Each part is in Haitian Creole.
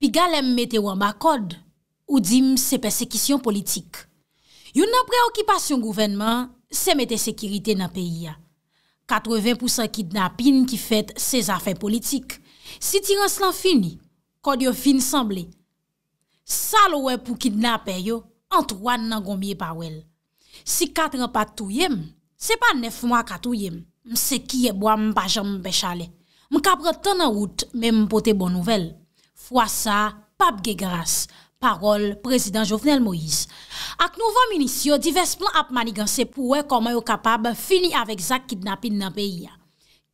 Piga lem metewan ba kod ou dim se persekisyon politik. Yon nan preokipasyon gouvenman se metesekirite nan peyi ya. 80% kidnapin ki fet se zafen politik. Si tirans lan fini, kod yo fin sambli. Salowe pou kidnapen yo, antouan nan gombye pawel. Si katre pat touyem, se pa nef mwa katouyem, mse kiye bwa mbajan mbe chale. Mwen kapre ton nan wout, men mwen pote bon nouvel. Fwa sa, pap Ghegras, parol prezident Jovenel Moïse. Ak nouvan minisyon, divers plan ap manigan se pouwe komen yo kapab fini avek zak kidnapin nan peyi ya.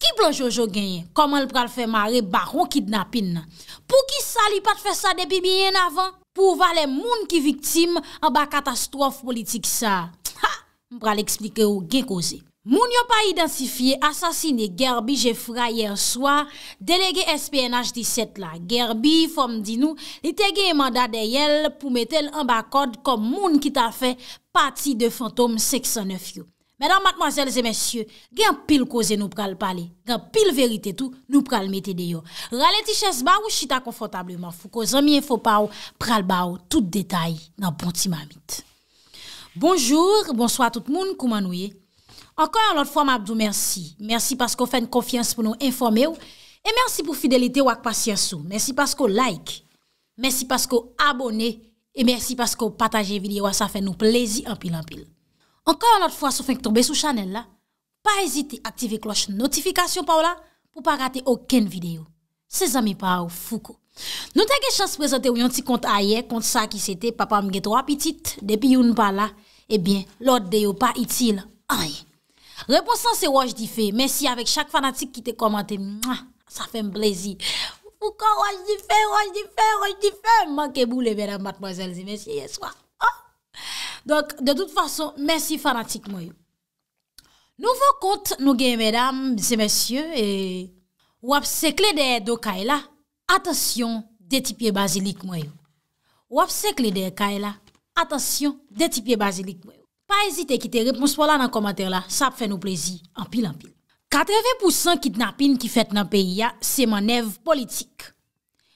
Ki plo Jojo genye, komen l pral fe mare baron kidnapin nan? Pou ki sa li pat fe sa debi miyen avan? Pou va le moun ki viktim an ba katastrof politik sa? Ha! Mwen pral explike ou gen koze. Moun yo pa identifiye asasini Gerbi Jefra yerswa, delege SPNH 17 la. Gerbi, fom di nou, li tege emanda de yel pou metel an bakod kom moun ki ta fe pati de fantom 609 yo. Mèdan matmazèl zè mèsyè, gen pil koze nou pral pale, gen pil verite tou nou pral metè de yo. Rale ti chèz ba ou chita konfotableman fou ko zèmye fò pa ou pral ba ou tout detay nan bonti mamit. Bonjour, bonsoit tout moun kouman ouye. Enkoy an lot fwa mabdou mersi, mersi paskou fèn konfians pou nou informe ou, e mersi pou fidelite ou ak pasyansou, mersi paskou like, mersi paskou abone, e mersi paskou pataje videyo a sa fè nou plezi anpil anpil. Enkoy an lot fwa sou fèn ki tombe sou chanel la, pa ezite aktive kloche notifikasyon pa ou la, pou pa rate oken videyo. Se zami pa ou fuko. Nou tege chans prezante ou yon ti kont a ye, kont sa ki se te, papa mge to apitit, depi yon pa la, e eh bien, lot deyo pa itil a ye. Reponsan se waj di fe, mèsi avèk chak fanatik ki te komante, mwa, sa fèm blazi. Fou ka waj di fe, waj di fe, waj di fe, manke bou le mèdam matmozèl zi mèsi yeswa. Oh! Donk, de dout fason, mèsi fanatik mwen. Nou fò kont nou gen mèdam, zi mèsyè, wap se kle de e do ka e la, atasyon detipye bazilik mwen. Wap se kle de e ka e la, atasyon detipye bazilik mwen. pa ezite ki te repons pou la nan komater la, sa ap fè nou plezi, anpil anpil. 80% kidnapin ki fèt nan peyi ya, se manèv politik.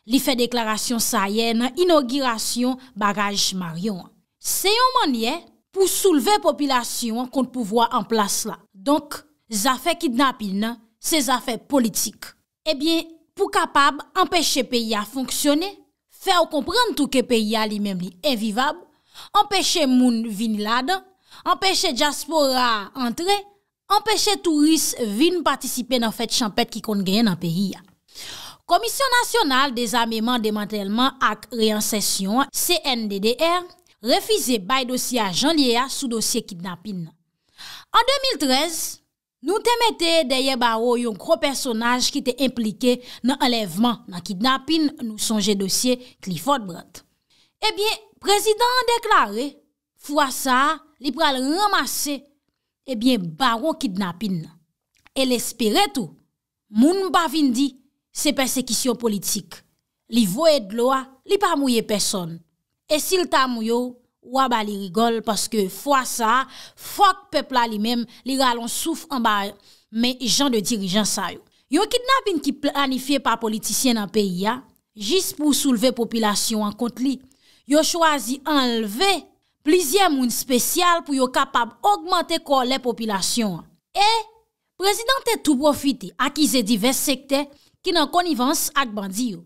Li fè deklarasyon sa yè nan inaugurasyon baraj maryon. Se yon man yè, pou souleve populasyon kont pouvoi anplas la. Donk, zafè kidnapin nan, se zafè politik. Ebyen, pou kapab, empèche peyi ya fonksyonè, fè ou komprèn tou ke peyi ya li mèm li envivab, empèche moun vinilade, empèche Djaspora entre, empèche tout riz vin patisipe nan fèt champèd ki kon gèyen nan peri ya. Komisyon nasyonal dezamèman demantèlman ak reansesyon CNDDR refize bay dosye a jan liye ya sou dosye kidnapin. An 2013, nou temete deye baro yon kro personaj ki te implike nan enlèvman nan kidnapin nou sonje dosye Clifford Brandt. Ebyen, eh prezident an deklare, fwa sa... li pral ramase, ebyen eh baron kidnapin. El espere tou, moun mba vindi se persekisyon politik. Li voye dloa, li pa mouye person. E sil ta mouyo, waba li rigol, paske fwa sa, fwa pepla li men, li ralonsouf anba, men jan de dirijan sa yo. Yo kidnapin ki planifiye pa politisyen an peyi ya, jis pou souleve popilasyon an kont li. Yo chwazi enleve politisyon, plizye moun spesyal pou yo kapab augmante kor le popilasyon an. E, prezident te tou profite akize diverse sekte ki nan konivans ak bandi yo.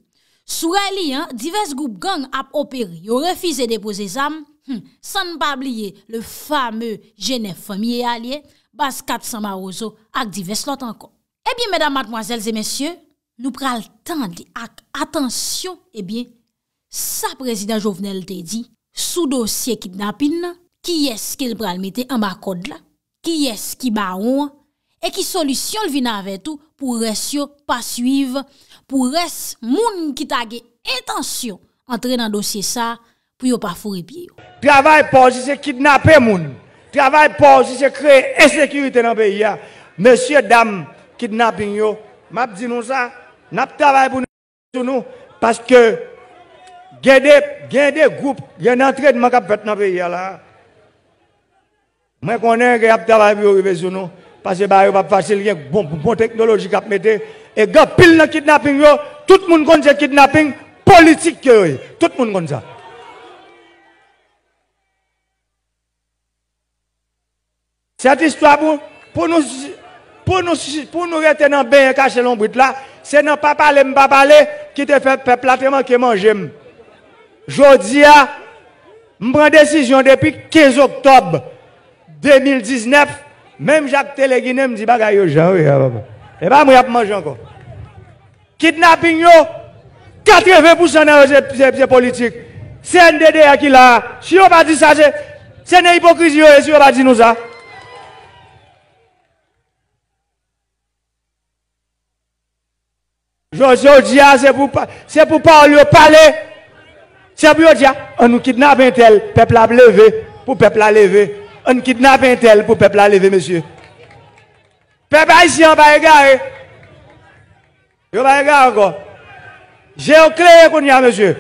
Sou re li an, diverse goup gang ap operi yo refize depoze zan, hmm, san bab liye le fame jene fomiye e a liye, bas kat samaroso ak diverse lot an kon. E biye, medan madmoazelze mesye, nou pral tendi ak atensyon, e biye, sa prezident jovenel te di, Sou dosye kidnapin, ki yes ke l pralmite an bakod la, ki yes ki baron, e ki solisyon l vina avet ou, pou res yo pa suyve, pou res moun ki tagye etansyon entre nan dosye sa, pou yo pa furepye yo. Travay pou jise kidnapen moun, travay pou jise kre esekirite nan peyi ya, monsye dam kidnapin yo, map di nou sa, nap travay pou nou, nap travay pou nou, paske, gen de, gen de group, gen entred man kap fet nan peye la mwen konen gen ap tabay bi yo rivezou nou, pase ba yo pap fasil gen bon, bon teknoloji kap mette e go pil nan kidnapping yo tout moun kon se kidnapping politik yo yo, tout moun kon sa cet istwa bon, pou pou nou, pou nou rete nan benye kache lombrit la se nan papale m papale ki te fe plateman ki manje m Jodia, je prends décision depuis 15 octobre 2019. Même Jacques Téléguiné me dit bagaille aux gens. Oui, et pas eh ben, moi, pas manger encore. Kidnapping, 80% de les politiques. C'est DDA qui là, Si on pas dit ça, c'est une hypocrisie. Si on pas dit nous ça. Jodia, c'est pour, pour parler au palais. Se ap yo diya, an nou kidnap entel, pep la pleve, pou pep la leve. An nou kidnap entel, pou pep la leve, mesye. Pepa isi an ba e gare. Yo ba e gare an kon. Je yo kreye kon ya, mesye.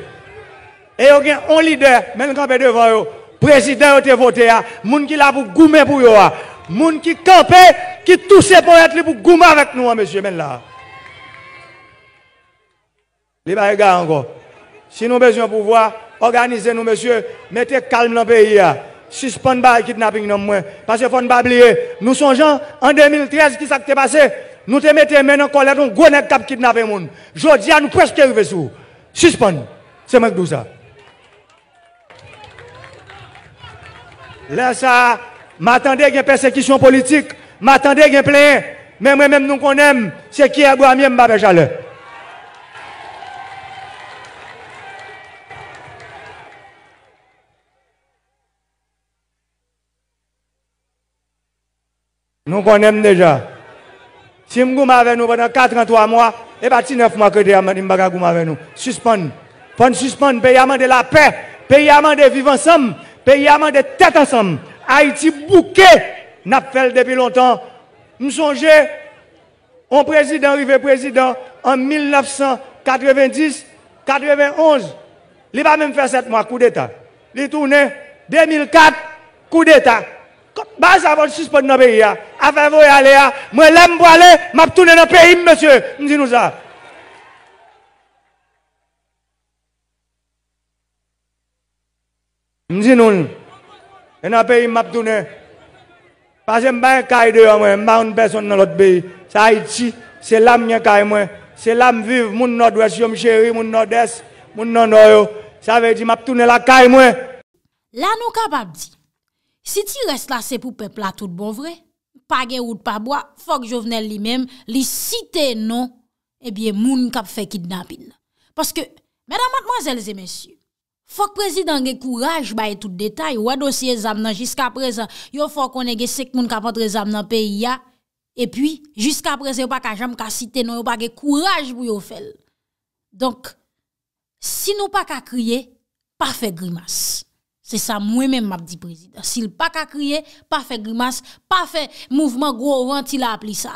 E yo gen an lider, men an kampe devan yo. Prezident e te vote ya, moun ki la pou goume pou yo ya. Moun ki kampe, ki tou se pou et li pou goume avet nou an, mesye, men la. Li ba e gare an kon. Si nous avons besoin de pouvoir, organisez-nous, monsieur. Mettez calme dans le pays. Hein. Suspendez le kidnapping Non, moi. Parce qu'il ne faut pas oublier. Nous songeons en 2013, qui s'est passé Nous te mettons maintenant en colère, un gros qui kidnappé les gens. à nous presque arrivé sur. Suspendez. C'est moi qui ça. Là, ça, m'attendais à une persécution politique, m'attendais à une plainte. Mais moi-même, nous connaissons, c'est qui est Abraham, Chaleur. Nous connaissons déjà. Si nous avons avec nous pendant 3 mois, et pas 9 mois que nous sommes avec nous. Suspendre. Pour suspendre, pays de la paix, pays de vivre ensemble, pays de tête ensemble. Haïti bouquet, n'a fait depuis longtemps. Nous songeons, on président, arrivé président, en 1990, 91, il va même faire 7 mois coup d'État. Il tourné 2004, coup d'État. Bas avot sispot nou peyi ya. Afen vou yale ya. Mwen lem pou ale, map toune nou peyi mwen se. Mzi nou sa. Mzi nou. Mwen nou peyi map toune. Fase mwen kade yo mwen. Mwen mwen un person nou lot peyi. Sa iti, se lam nye kade mwen. Se lam viv moun nou dwe si yon cheri. Moun nou des, moun nou doyo. Sa vey di map toune la kade mwen. La nou kapab di. Si ti reste la se pou pepla tout bon vre, pa ge ou de pa bwa, fok Jovenel li menm li site non, ebyen moun kap fe kidnapin. Paske, mèdamakman zèl zè mèsyou, fok prezidant ge kouraj baye tout detay, wè dosye zam nan jiska prez, yo fok one ge sek moun kapotre zam nan pe ya, e pwi, jiska prez yo pa ka jam ka site non, yo pa ge kouraj bou yo fel. Donk, si nou pa ka kriye, pa fe grimas. Se sa mwen men map di prezida. Sil pa ka kriye, pa fe grimas, pa fe mouvman gwo ouan ti la ap li sa.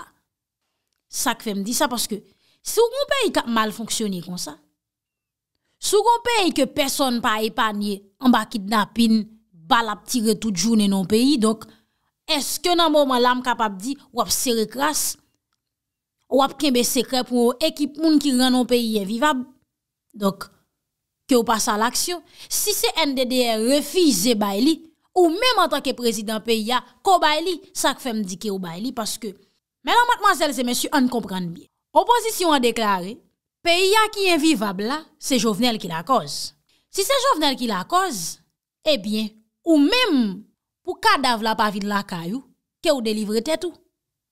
Sa ke fe mdi sa, paske sou kon pe yi ka mal fonksyonye kon sa. Sou kon pe yi ke peson pa epanye, mba kidnapin, bal ap tire tout jounen nou peyi, donk, eske nan mouman lam kap ap di, wap sere kras, wap kenbe sekre pou ekip moun ki ren nou peyi evivab. Donk, kè ou passa l'aksyon, si se NDDR refize bay li, ou mèm an tanke prezident peyi ya, ko bay li, sa k fèm di kè ou bay li, paske, mè nan matman zèl zè mèsyou an kompran bi, oposisyon an deklarè, peyi ya ki yon vivab la, se jovenel ki la koz. Si se jovenel ki la koz, ebyen, ou mèm, pou kadav la pavid la kayou, kè ou delivre tèt ou,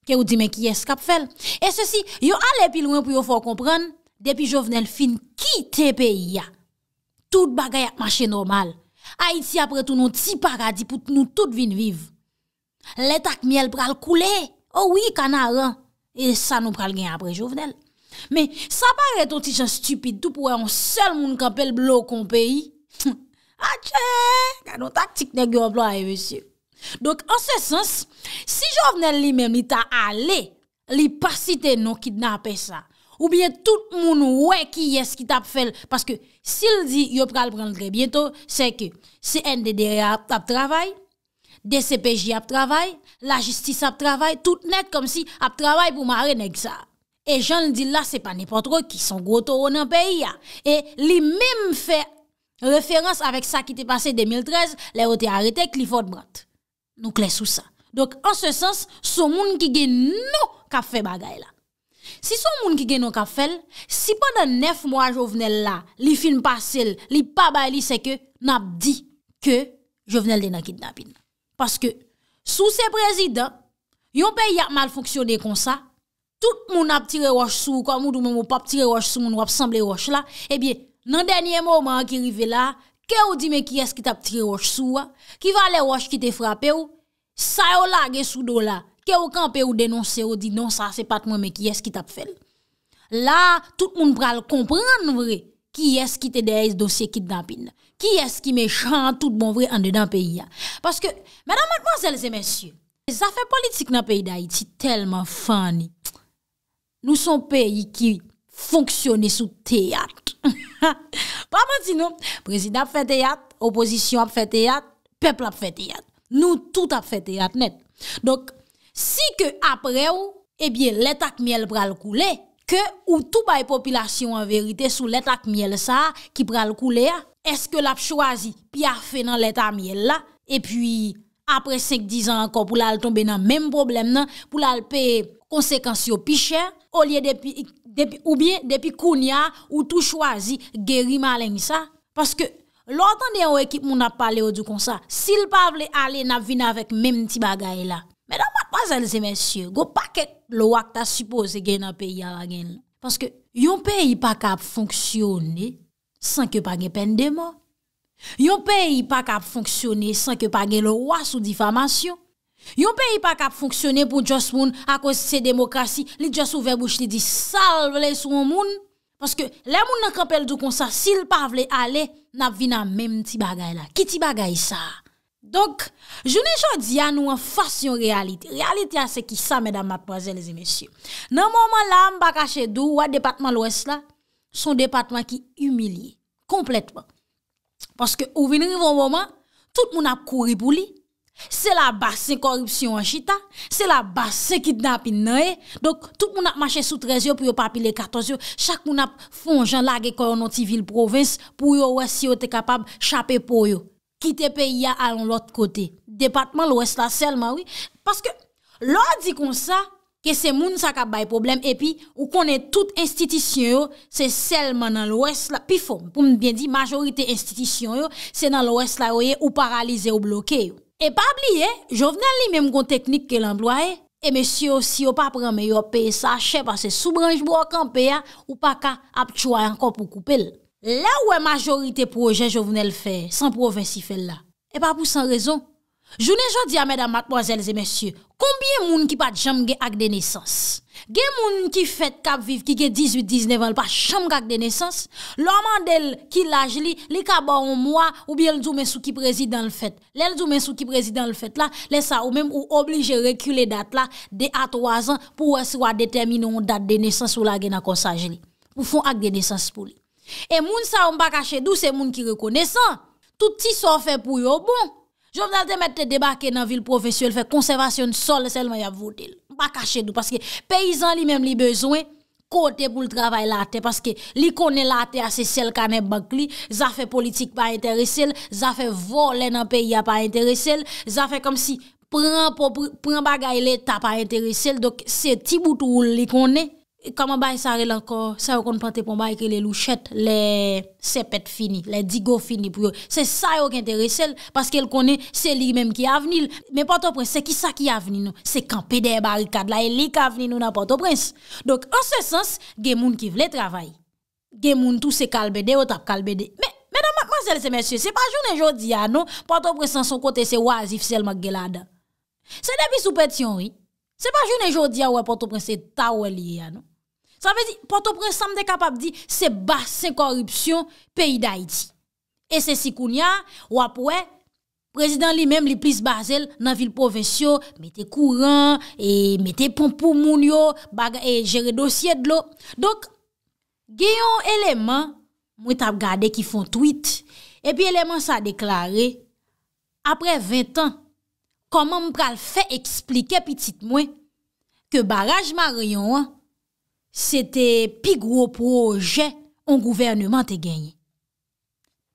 kè ou di men ki yon eskap fèl. E se si, yo ale pil ouen pou yo fò kompran, depi jovenel fin ki te peyi ya, tout bagay ak mache normal. Ha iti apre tout nou ti paradis pou nou tout vin viv. Le tak miel pral koule, oh ouwi kana ran, e sa nou pral gen apre jovenel. Me, sa pare ton ti jan stupide tou pouwe an sel moun kapel blok kon peyi, atche, gano tak tik ne gyo vlo a e vese. Donk an se sens, si jovenel li men li ta ale, li pasite nou kidnapè sa, oubyen tout moun wè ki yes ki tap fel, paske, Si l di yo pral prendre bientou, se ke CNDD ap travay, DCPJ ap travay, la justis ap travay, tout net kom si ap travay pou ma renek sa. E jan l di la se pa nipotro ki son groto ou nan peyi ya. E li mem fe referans avek sa ki te pase 2013, le o te arete klifot brant. Nou kle sou sa. Dok an se sens, sou moun ki gen nou kap fe bagay la. Si son moun ki genon ka fel, si pandan nef mwa jo venel la, li film pa sel, li pa bay li se ke, nap di ke jo venel dena kidnabin. Paske sou se prezident, yon pe yak mal foksyone kon sa, tout moun ap tire wosh sou, kwa moun doun moun pa tire wosh sou, moun wap semble wosh la, e biye nan denye moun ki rive la, ke ou di me ki es ki tap tire wosh sou, ki va le wosh ki te frape ou, sa yo la ge sou do la, Ke ou kan pe ou denonse ou di, non sa se pat mwen me kye eski tap fel. La, tout moun pral kompran vre, kye eski te dey se dosye kit dapin. Kye eski me chan tout moun vre an dey dan peyi ya. Paske, mèdam mèdman zèl zè mèsyou, zafè politik nan peyi da iti, telman fani. Nou son peyi ki, fonksyonè sou teyat. Pa mwen ti nou, prezident ap fè teyat, oposisyon ap fè teyat, pepl ap fè teyat. Nou tout ap fè teyat net. Dok, Si ke apre ou, ebyen letak miel pral koule, ke ou tou baye popilasyon an verite sou letak miel sa ki pral koule, eske lap chwazi pi afe nan letak miel la, epi apre 5-10 an anko pou lal tombe nan menm problem nan, pou lal pe konsekansyo pi chen, ou liye depi koun ya ou tou chwazi geri malen sa. Paske lontan de ou ekip moun ap pale ou du kon sa, sil pavle ale nap vina vek menm ti bagay la, Mè nan mat wazalze mè sye, go paket lo wak ta suppose gen apè yal agen. Paske yon pe yi pa kap fonksyonè san ke pa gen pendemo. Yon pe yi pa kap fonksyonè san ke pa gen lo wak sou difamasyon. Yon pe yi pa kap fonksyonè pou jos moun akos se demokrasi li jos ouve bou chle di sal vle sou moun. Paske le moun nan kapel do kon sa sil pa vle ale nan vina mem ti bagay la. Ki ti bagay sa a? Donk, jounen chan di anou an fasyon realiti. Realiti an se ki sa, mèdam matmazèl zi mèsyè. Nan mouman la, m baka chè dou, wè depatman l'OES la, son depatman ki humiliè, kompletman. Paske ou vin rivon mouman, tout moun ap kouri pou li. Se la basse korupsyon an chita, se la basse kitnap in nèye. Donk, tout moun ap mache sou trezyo pou yo papile katozyo. Chak moun ap fonjan lage koronoti vil province pou yo wè si yo te kapab chapè pou yo. Ki te pe ya alon lot kote. Depatman lwes la selman wye. Paske lor di kon sa, ke se moun sakabay problem, epi, ou konen tout institisyon yo, se selman nan lwes la, pi fom, pou mwen di, majorite institisyon yo, se nan lwes la wye, ou paralize ou bloke yo. E pa bliye, jovenan li menm kon teknik ke l'enbloye, e mesyo si yo pa preme yo peye sa, che pa se soubranj bo akampe ya, ou pa ka ap chwa yanko pou koupe l. La wè majorité proje, je vounè l'fè, 100 provenci fè l'la. E pa pou 100 rezon, jounè jò di a mèdam, matmoazèl zè mèsyè, konbyè moun ki pat jamge ak denesans. Gen moun ki fèt kap viv, ki ke 18-19 an l'pa, jamge ak denesans, lòman del ki l'aj li, li ka ba ou mwa, ou bi el djoumè sou ki prezid dans l'fèt. Lè l djoumè sou ki prezid dans l'fèt la, lè sa ou mèm ou oblige rekulè dat la, de a 3 an, pou wè se wè determine ou dat denesans ou la gen E moun sa ou mba ka chedou, se moun ki rekonesan. Touti sa ou fe pou yo bon. Jom nan te mette te debake nan vil profesyonel, fe konservasyon sol sel may ap votel. Mba ka chedou, paske peyizan li menm li bezwen, kote pou l travay late. Paske li konen late a se sel kanen bak li, zafè politik pa interesel, zafè volen an pey ya pa interesel, zafè kom si pren bagay le ta pa interesel, dok se ti boutou ou li konen, Kama bay sa re lan ko, sa yo konpante pon bay ki le louchet, le sepet fini, le digo fini pou yo. Se sa yo ki entere sel, paske el konen se li menm ki avenil. Men Port-au-Prince, se ki sa ki avenil nou? Se kampede barikad la, e li ka avenil nou nan Port-au-Prince. Dok, an se sens, gen moun ki vle travay. Gen moun tou se kalbede, ou tap kalbede. Men, menan, mansel se mensye, se pa jounen jodi ya nou, Port-au-Prince san son kote se wazif sel mag gela da. Se debi sou pet yon, se pa jounen jodi ya wè e Port-au-Prince, se ta wè e li ya nou. Sa ve di, Port-au-Prince sa m de kapap di, se basen korupsyon peyi da iti. E se si kounya, wapwe, prezident li menm li plis bazel nan vil povesyo, mete kouran, e mete pompou moun yo, baga e jere dosyed lo. Dok, geyon eleman, mwen tab gade ki fon tweet, e pi eleman sa deklare, apre 20 an, koman m pral fe eksplike pitit mwen, ke baraj maryon an, se te pi gro proje on gouvernement te genye.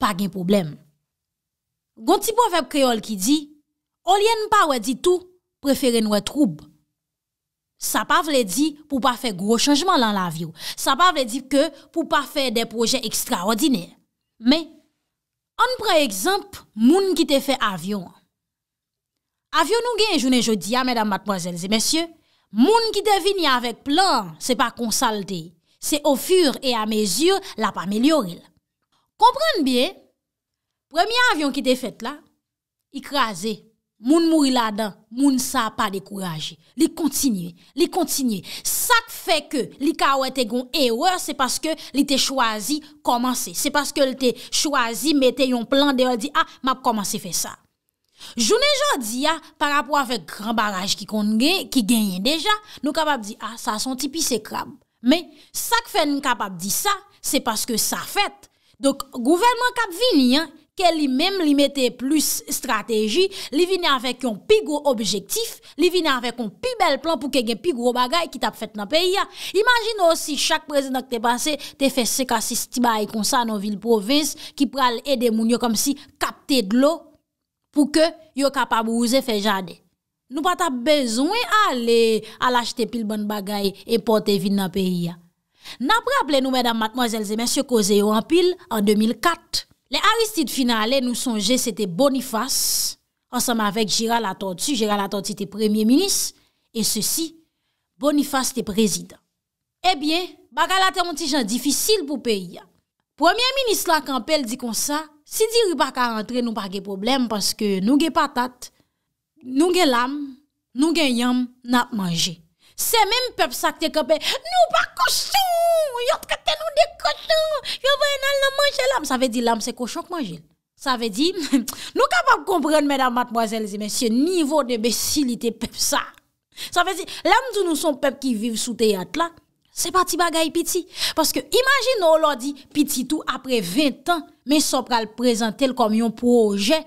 Pa gen problem. Gon ti pou avèp kreol ki di, olyen pa wè di tou preferen wè troub. Sa pa vle di pou pa fè gro chanjman lan l'avyo. Sa pa vle di pou pa fè de proje ekstraordinè. Men, an pre ekzamp moun ki te fè avyon. Avyon nou gen jounen jodi ya, mèdam matmozèl zè mèsyè, Moun ki devini avèk plan, se pa konsalte, se o fur e a mezur la pa melyoril. Kompran biye, premi avyon ki te fet la, ikraze, moun mouri la dan, moun sa pa dekouraje. Li kontinye, li kontinye, sak fe ke li kawete gon ewe, se paske li te chwazi, komanse. Se paske li te chwazi, mette yon plan deyo, di a, ah, map komanse fe sa. Joun e jan di ya, par rapport avèk gran bagaj ki kon gen, ki genyen deja, nou kapap di, a, ah, sa son tipi se krab. Men, sa k fèn nou kapap di sa, se paske sa fèt. Dok, gouvernment kap vini, ke li mèm li mette plus strategi, li vini avèk yon pi gro objektif, li vini avèk yon pi bel plan pou ke gen pi gro bagaj ki tap fèt nan peyi ya. Imagin nou si chak prezident ak te panse, te fè se ka si stibaye kon sa nan vil provins, ki pral edè moun yo kom si kap te dlo. pou ke yo kapab ouze fe jade. Nou pata bezwen a le alachete pil bon bagay e pote vin nan peyi ya. Nan praple nou, mèdam matmozèlze, mèsyo koze yo an pil an 2004, le aristide finalè nou sonje, sète Boniface, ansame avèk Giral Atontu, Giral Atontu te premye minis, e sèsi, Boniface te prezident. Ebyen, bagalate moun ti jan di fisyl pou peyi ya. Premye minis la kampel di konsa, Si diri bak a rentre nou pa ge problem paske nou ge patat, nou ge lam, nou ge yam nan manje. Se men pep sak te kapen nou pa kousou, yot katen nou de kousou, yon vwen nan nan manje lam. Sa ve di lam se kousou k manje. Sa ve di nou kapap kompren menam matmoazel zi men se nivou de besilite pep sa. Sa ve di lam zi nou son pep ki viv sou te yat la. Se pati bagay piti. Paske imajin nou lodi piti tou apre 20 an men so pral prezent tel kom yon proje,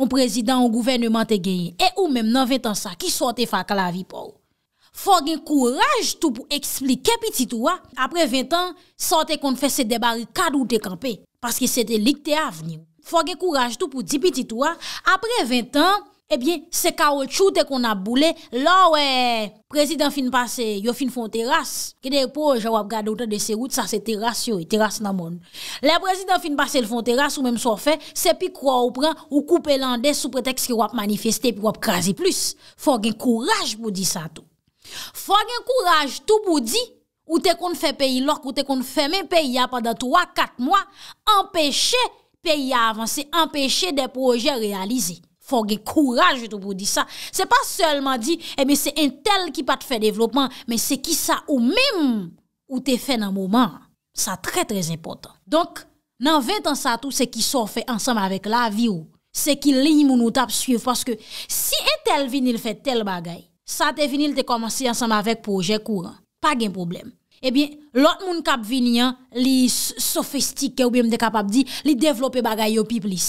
yon prezident, yon gouvennement te genye. E ou men nan 20 an sa ki sote fak la vi pou. Fok gen kouraj tou pou eksplike piti tou a. Apre 20 an, sote kon fese debari kadou de kampe. Paske se te likte avni. Fok gen kouraj tou pou di piti tou a. Apre 20 an... Ebyen, se ka wot choute kon ap boule, la wè, prezident fin pase, yo fin fon teras. Kèder po, jow ap gade wote de se wote, sa se teras yoy, teras nan moun. Le prezident fin pase l fon teras, ou mèm so fè, se pi kwa ou pran, ou koupe landè sou preteks ki wap manifeste, pi wap krasi plus. Fò gen kouraj pou di sa tou. Fò gen kouraj tou pou di, ou te kon fè peyi lòk, ou te kon fè mè peyi apada 3-4 mwa, empèche peyi avansè, empèche de proje realizè. fò ge kouraj joutou pou di sa. Se pa selman di, e eh mi se Intel ki pa te fè developman, men se ki sa ou mem ou te fè nan mouman, sa tre trez impotant. Donk, nan 20 ansa tou, se ki so fè ansam avèk la vi ou, se ki li moun ou tap suiv, paske si Intel vinil fè tel bagay, sa te vinil te komansi ansam avèk pouje kouran, pa gen problem. E bi, lot moun kap vinian, li sofistike ou bèm de kapap di, li devlopè bagay yo pi plis.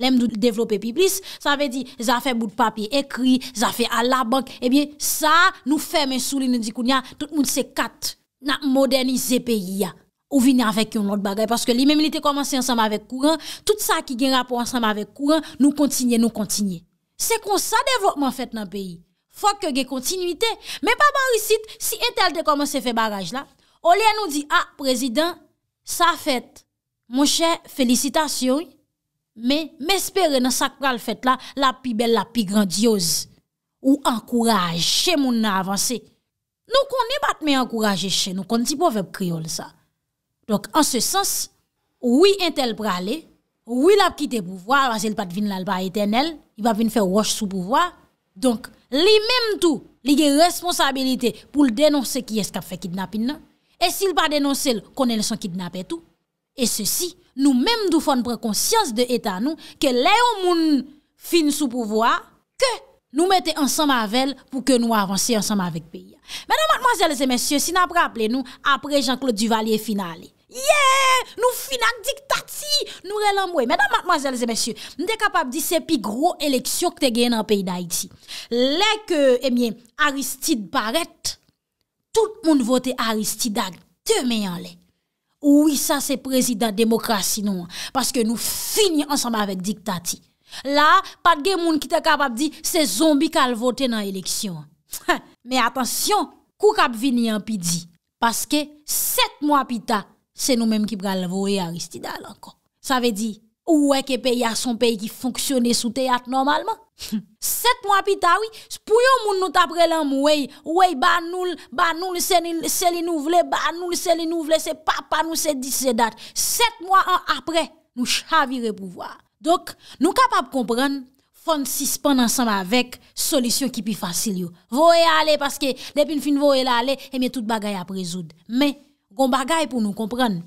lèm nou dèvlopè pi plis, sa vè di, zafè bout papye ekri, zafè ala bank, ebyen sa nou fè men sou li nou di kou nyan, tout moun se kat, nan modernize peyi ya, ou vini anvek yon not bagay, paske li men milite komanse ansanm avèk kouran, tout sa ki gen rapo ansanm avèk kouran, nou kontinye, nou kontinye. Se kon sa devlopman fèt nan peyi, fòk ke ge kontinuitè, men pa barisit, si entel de komanse fè bagaj la, olè nou di, a, ah, prezident, sa fèt, moun chè, felicitasy Mè mè spère nan sak pral fèt la, la pi bel, la pi grandioz, ou ankourajè moun nan avansè. Nou konè bat mè ankourajè chè, nou konè ti pou vep kriol sa. Donk an se sens, wè intèl pralè, wè la pkite pouvwa, wè zèl bat vin la lba etenèl, y va vin fè wosh sou pouvwa. Donk li mèm tou, li gen responsabilite pou l denonse ki eskap fe kidnapin nan. E si l bat denonse l, konè l son kidnap etou. E se si, nou menm dou fon prekonsyans de etan nou ke le ou moun fin sou pouvoi ke nou mette ansanm avel pou ke nou avansi ansanm avek peyi. Menan matmazel se mensyo, sin apre aple nou apre Jean-Claude Duvalier finali. Yeee, nou finak diktati, nou relambwe. Menan matmazel se mensyo, nou de kapab di se pi gro eleksyon ke te gen an peyi da iti. Le ke, emyen, eh Aristide Barret, tout moun vote Aristide ag te menyan le. Ouwi sa se prezidat demokrasi nou an, paske nou fini ansamba avèk diktati. La, pat gen moun ki te kap ap di, se zombi kal votè nan eleksyon. Me atensyon, kou kap vini an pi di, paske set mwa pi ta, se nou menm ki pral vori Aristidal an kon. Sa ve di, Ou wè ke peyi a son peyi ki fonksyone sou teyat normalman? Hm. Sèt mwa pi ta wè, pou yon moun nou tapre lan mwè, mwè banoul, banoul se li nou vle, banoul se li nou vle, se pa pa nou se di se dat. Sèt mwa an apre, nou chavire pou vwa. Dok, nou kapap kompren, fon si span ansanm avèk, solisyon ki pi fasil yo. Vowe ale, paske le pin fin vowe la ale, eme tout bagay apre zoud. Men, kon bagay pou nou kompren,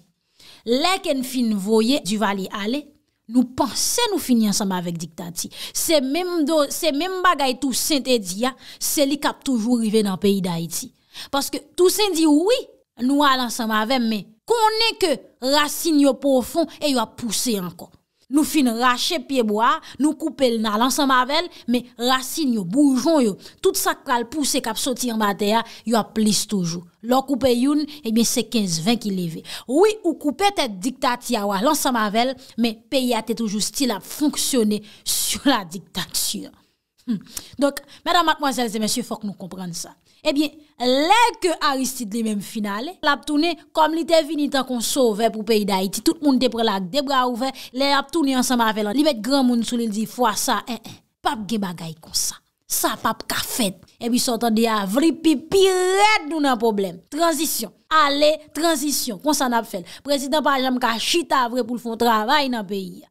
le ken fin vowe du vali ale, Nou panse nou fini ansem avek dikta ti. Se menm bagay tou sènte di ya, seli kap toujou rive nan peyi da iti. Paske tou sènte di, oui, nou al ansem avem, men konen ke rassin yo pou fon e yo ap pousse ankon. nous fin racher pied bois, nous couper le nal ensemble avec, mais racine yo, bourgeon tout ça qui pousser cap sortir en bataille, il y a toujours. L'on coupe youn, eh c'est 15 20 qui levé. Oui, ou couper tête dictature, l'ensemble avec, mais pays a toujours style à fonctionner sur la dictature. Hmm. Donc, mesdames, mademoiselles et messieurs, faut que nous comprenions ça. Ebyen, eh lè ke Aristide li mèm finalè. Lè ap toune, kom li te vini tan kon sove pou peyi d'Haïti. Tout moun te pre lè ak debra ouve. Lè ap toune ansan mè afe lan. Li bet gran moun sou li li di fwa sa. Pap ge bagay kon sa. Sa pap ka fèt. Ebyen, sotan di avri pi pi red nou nan problem. Transisyon. Ale, transisyon. Kon san ap fèt. Prezident Pajam ka chita avri pou l'fon travay nan peyi.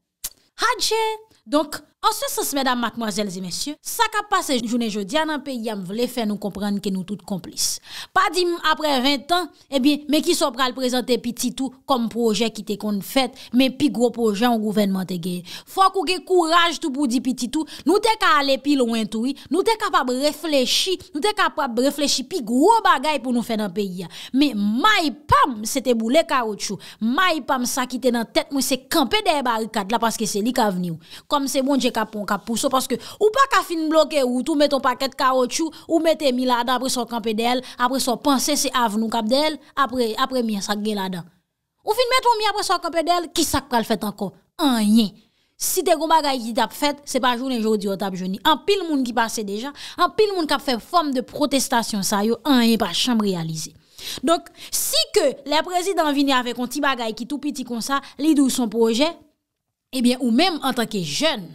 Hadje. Donk. Anse se se medan matmoazelze mensyo, sa ka pase jounen jodia nan peyi am vle fe nou komprende ke nou tout komplis. Pa di m apre 20 an, ebi, me ki so pral prezante pi titou kom proje ki te kon fete, me pi gro proje an gouvenmante ge. Fwa kou ge kouraj tou pou di pi titou, nou te ka ale pi louen toui, nou te kapab reflechi, nou te kapab reflechi pi gro bagay pou nou fe nan peyi ya. Me may pam se te boule karoutchou, may pam sa ki te nan tet mwen se kampe de barikad la paske se li ka veni ou. Kom se moun jek, parce que ou pas qu'à fin bloquer ou tout met ton paquet de caoutchouc ou mettez mi là après son campé d'elle après son penser c'est nous cap d'elle après après mien ça gain là-dedans ou fin mettre mien après son campé d'elle qui ça le fait encore rien si t'es gon bagaille qui t'a fait c'est pas journée aujourd'hui on t'a jeuni en pile monde qui passait déjà en pile monde qui fait forme de protestation ça yo rien pas chambre réalisé donc si que les présidents viennent avec un petit bagay qui tout petit comme ça li son projet eh bien, ou même en tant que jeune,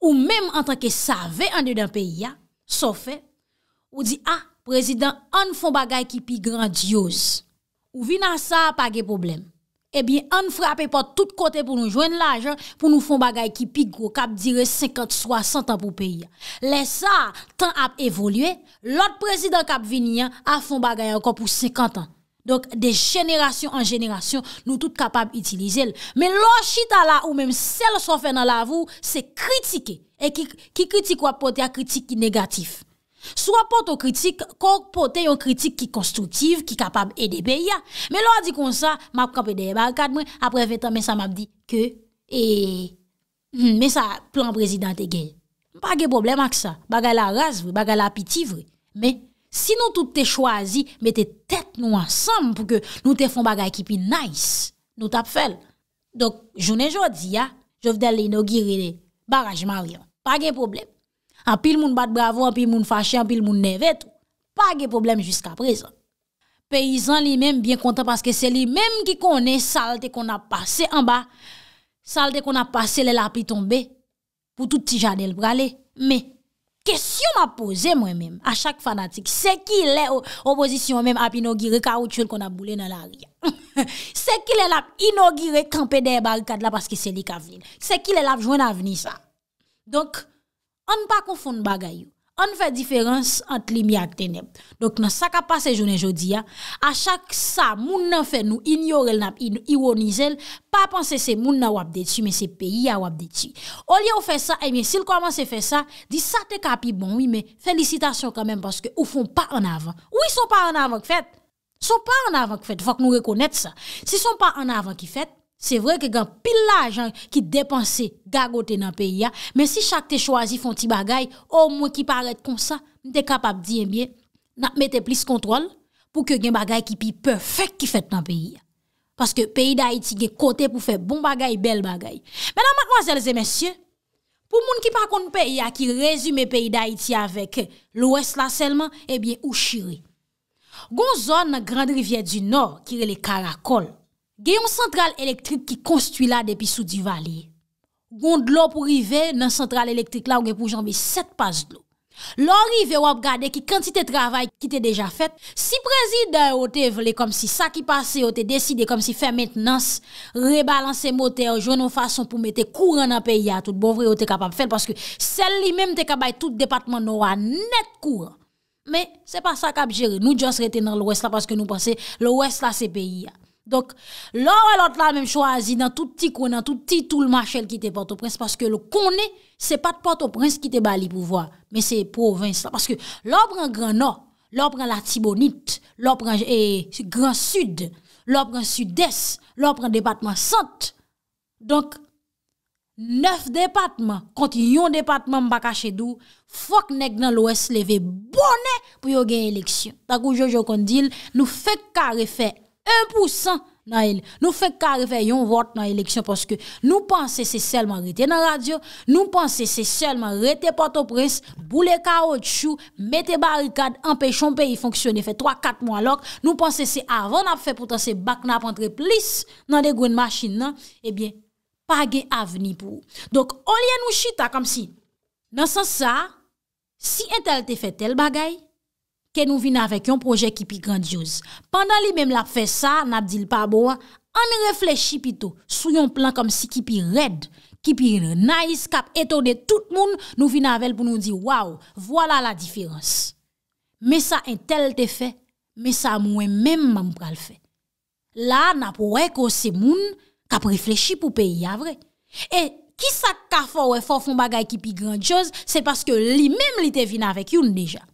Ou menm an tanke save an de eh dan peyi ya, sofe, ou di a, prezident an fon bagay ki pi grandiyoz. Ou vina sa apage problem. Ebyen an frape pa tout kote pou nou jwenn lajan pou nou fon bagay ki pi gro kap dire 50-60 an pou peyi ya. Le sa, tan ap evolye, lot prezident kap vini a fon bagay an kon pou 50 an. Donk, de jeneration an jeneration, nou tout kapab itilize el. Men lor chita la ou menm sel so fè nan la avou, se kritike. E ki kritik wap pote a kritik negatif. So wap pote o kritik, kon pote yon kritik ki konstrutiv, ki kapab ede beya. Men lor di kon sa, map kapede e bakat mwen, apre ve tan men sa map di ke, e, hmm, men sa plan prezident e gen. Mpa ge problem ak sa, baga la raz vre, baga la piti vre, men. Sinon tout te chwazi, mette tet nou ansam pou ke nou te fon bagay ki pi nice. Nou tap fel. Dok, jounen jodi ya, jow vdel li inogiri li barajman riyon. Pa gen problem. An pil moun bat bravo, an pil moun fache, an pil moun nevet. Pa gen problem jiska prezon. Peyizan li menm bien kontan paske se li menm ki kone salte kon ap pase anba. Salte kon ap pase le lapi tombe pou tout ti janel brale. Me. Me. Kestyon ma pose mwen men, a chak fanatik, se ki le opozisyon men ap inogire kaoutchoun kon a boule nan la aria. Se ki le lap inogire kampede barikad la paske selik avline. Se ki le lap jwen avni sa. Donk, an pa konfon bagayou. an fè diferans an tli mi ak teneb. Dok nan sakap pa se jounen jodi ya, a chak sa moun nan fè nou ignorel nan, nou ironizel, pa panse se moun nan wap detu, men se peyi ya wap detu. O liye ou fè sa, e miye sil komanse fè sa, di sa te kapi, bon oui, men felicitasyon kamen, paske ou fon pa an avan. Ou yi son pa an avan ki fèt? Son pa an avan ki fèt, fòk nou rekonèt sa. Si son pa an avan ki fèt, Se vre ke gen pil la jan ki depanse gagote nan peyi ya, men si chak te chwazi fon ti bagay, ou mwen ki paret kon sa, nou te kapap diye mwen, nan te mette plis kontrol, pou ke gen bagay ki pi perfek ki fet nan peyi ya. Paske peyi da iti gen kote pou fe bon bagay, bel bagay. Menan matmazelze mensyen, pou moun ki pa kon peyi ya ki rezume peyi da iti avek, l'ouest la selman, ebyen ou shire. Gon zon nan grande rivye du nor kire le karakol, Gen yon sentral elektrik ki konstuit la depi sou di vali. Gon d'lo pou rive nan sentral elektrik la ou gen pou janbi set pas d'lo. Lon rive wap gade ki kantite travay ki te deja fèt. Si prezidè ou te vle kom si sa ki pase ou te deside kom si fè mentenans, rebalanse motè ou jounou fason pou mette kouran nan peyi ya tout. Bon vre ou te kapab fèl paske sel li menm te kabay tout depatman nou an net kouran. Me, se pa sa kap jere. Nou djan se reten nan lwes la paske nou panse lwes la se peyi ya. Donk, lò wè lòt la mèm chwazi nan tout ti konan, tout ti tout l'machèl ki te porto prince, paske lò konè, se pat porto prince ki te bali pou vwa. Mè se province la, paske lò pren Grand Nord, lò pren La Thibonite, lò pren eh, Grand Sud, lò pren Sud-Est, lò pren Depatman Sante. Donk, neuf depatman, konti yon depatman mba kache dò, fok nek nan l'Ouest leve bonè pou yo gen eleksyon. Takou Jojo kondil, nou fek karefe, 1% nan el, nou fè kare fè yon vot nan eleksyon porske nou panse se selman rete nan radyo, nou panse se selman rete patoprens, boule kaoutchou, mette barikad, empèchon pe yi fonksyonne fè 3-4 moun lòk, nou panse se avon ap fè poutan se bakna pwantre plis nan de gwen machin nan, ebyen, page avni pou. Dok, olye nou chita kam si, nan san sa, si entel te fè tel bagay, ke nou vina avek yon proje kipi grandioz. Pandan li mem la pfe sa, nap dil pa bo an, an ni reflechi pito, sou yon plan kom si kipi red, kipi nice, kap etode tout moun, nou vina avek pou nou di, waw, wala la difirans. Me sa entel te fe, me sa mwen mem mam pral fe. La nap wè ko se moun, kap reflechi pou pe yavre. E, ki sa ka fò wè fò fon bagay kipi grandioz, se paske li mem li te vina avek yon deja.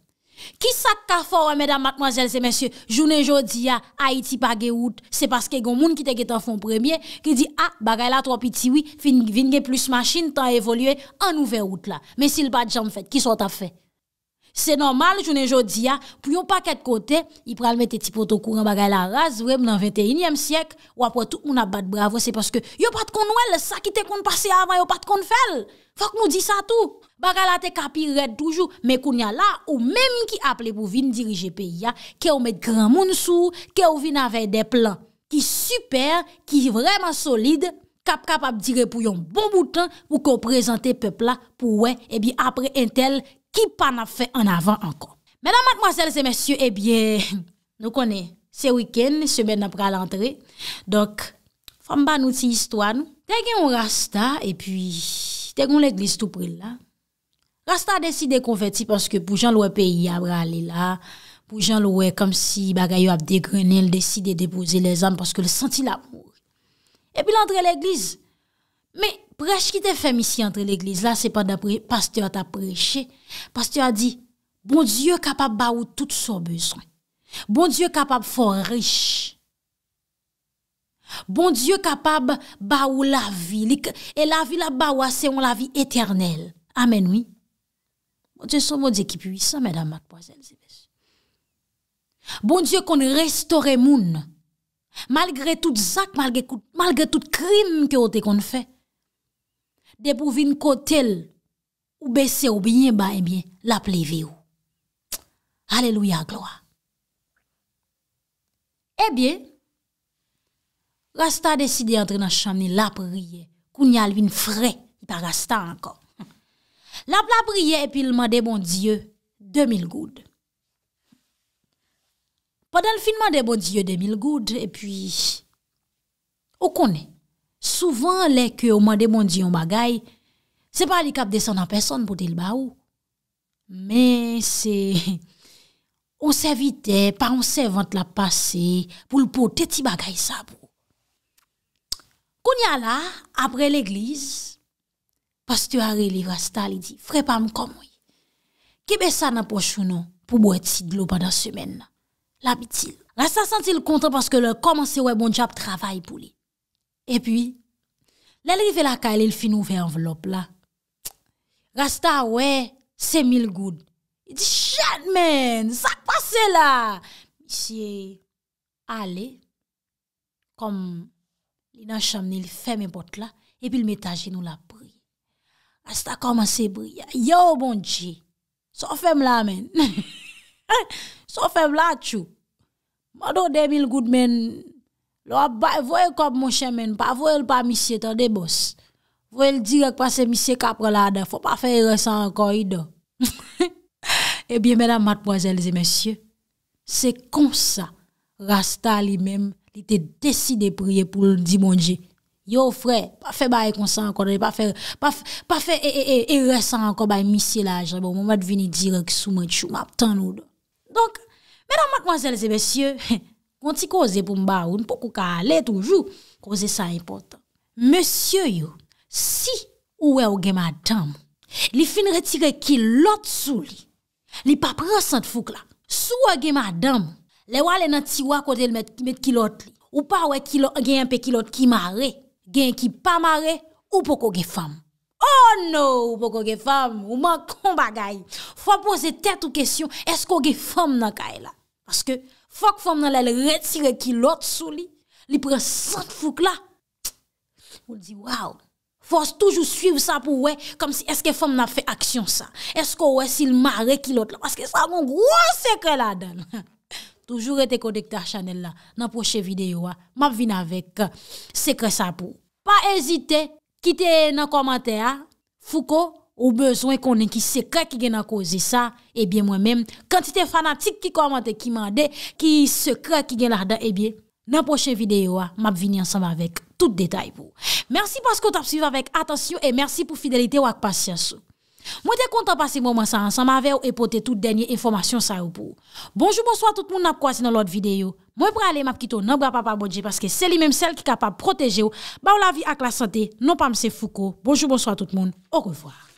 Qui ça fait, mesdames, mademoiselles et messieurs, journée jodi à Haïti pas de route, c'est parce que gon gens qui te en fond premier, qui dit, ah, bagay la trop petit, oui, fin, vin plus machine, tant évolué, en nouvelle route là. Mais s'il pas de jambes fait, qui sont à fait? Se normal, jounen jodi ya, pou yon paket kote, yi pral mette ti poto kouren bagay la raz, vwèm nan 21e siyek, wapwa tout moun ap bat bravo, se paske yon pat kon wèl, sa ki te kon pase avan, yon pat kon fel. Fak nou di sa tout. Bagay la te kapi red toujou, men koun ya la, ou menm ki aple pou vin dirije pe ya, ke ou mette gran moun sou, ke ou vin avèy de plan, ki super, ki vreman solide, kap kap ap dire pou yon bon boutan, pou komprezante pepla, pou wè, ebi apre entel, ki pa na fe an avan ankon. Menan matmwasele se mesye, ebyen, nou konen, se wiken, semen apra lantre, dok, fam ba nou ti histwa nou, te gen yon rasta, epyi, te gen yon leglis tou pril la, rasta desi de konfeti, paske pou jan loue peyi yabra li la, pou jan loue kom si bagayou ap degrenel, desi de depoze le zan, paske le senti la mou. Epyi lantre leglis, ebyen, Mais prêche qui est fait ici entre l'église là, c'est pas d'après pasteur t'a prêché. Pasteur a dit bon Dieu capable de tout son besoin. Bon Dieu capable fort riche. Bon Dieu capable baou la vie et la vie là-bas c'est la vie éternelle. Amen oui. Bon Dieu son bon Dieu qui puissant mesdames mademoiselles Bon Dieu qu'on restaure moun malgré tout zac malgré tout malgré tout crime que on qu'on fait Depou vin kotel ou bese ou binyen ba, ebyen, eh la plevi ou. Aleluya gloa. Ebyen, eh rasta deside entrenan chan ni la priye, kou nyal vin fre, pa rasta ankon. La priye epilman de bon dieu 2000 goud. Padal finman de bon dieu 2000 goud, epi, ou konen? Souvan le ke ouman non, de moun di yon bagay, se pa li kap desen an person pou de l'ba ou. Men se, ou se evite, pa ou se evante la pase pou l'pou te ti bagay sa pou. Koun ya la, apre l'eglise, pastyoare li rasta li di, frepam kom woy. Ki be sa nan pochounou pou bo eti dlo bada semen nan. La bitil, la sa sentil kontan paske lor komanse woy bon jab travay pou li. Lè li ve la ka, lè li fin ouve envelop la. Rasta we, se mil goud. I di, chat men, sak pase la. I siye, ale, kom, li nan chamne, li fe me bot la, e bil me taje nou la brie. Rasta kama se brie, yo bon diye, so fe m la men. So fe m la chou. Mado de mil goud men... Lo a bay, voye l kop moun chèmen, pa voye l pa misye tan debos. Voye l direk pa eh se misye kapre la da, fò pa fè y resan akon y do. E biye menam matmwazèl zè mèsyè, se konsa rasta li mèm li te deside priye pou di moun je. Yo frè, pa fè baye konsan akon, pa fè y e, e, e, resan akon baye misye la, jè bon, moun mwen vini direk sou mwen chou, mwen ap tan nou do. Donk, menam matmwazèl zè mèsyè, he, Mwen ti koze pou mba ou, npo kou ka ale toujou, koze sa impotant. Monsye yo, si ouwe ouge madam, li fin retire kilot sou li, li pa prensan tfouk la, sou ouge e madam, le wale nan ti wakote met kilot li, ou pa ouwe gen yon pe kilot ki mare, gen ki pa mare, oupo kouge fam. Oh no, oupo kouge fam, ouman kon bagay. Fwa pose tet ou kesyon, esko kouge fam nan kaela? Paske, Fok fòm nan lè lè retire ki lòt sou li. Li pre sènt fòk la. Moun di waw. Fòs toujou suiv sa pou wè. Kom si eske fòm nan fè aksyon sa. Esko wè si lè ma re ki lòt la. Paskè sa moun gro sèkre la den. Toujou rete kode kta chanel la. Nan proche videyo wè. Map vin avèk. Sèkre sa pou. Pa ezite. Kite nan komante ya. Fòk wè. Ou bezwen konen ki sekre ki gen a kozi sa Ebyen eh mwen men, kantite fanatik ki komante ki mande Ki sekre ki gen larda Ebyen, nan poche videyo a, map vini ansanm avek Tout detay pou Mersi paske ou tap siv avek, atasyon E mersi pou fidelite ou ak pasyansou Mwen te konta pasi mwen sa ansanm avek Ou epote tout denye informasyon sa ou pou Bonjou, bonsoy, tout moun nap kwasi nan lot videyo Mwen pre ale map kito nan gra pa pa bodje Paske se li menm sel ki kapab proteje ou Ba ou la vi ak la sante, non pa mse fuko Bonjou, bonsoy, tout moun, ou revoar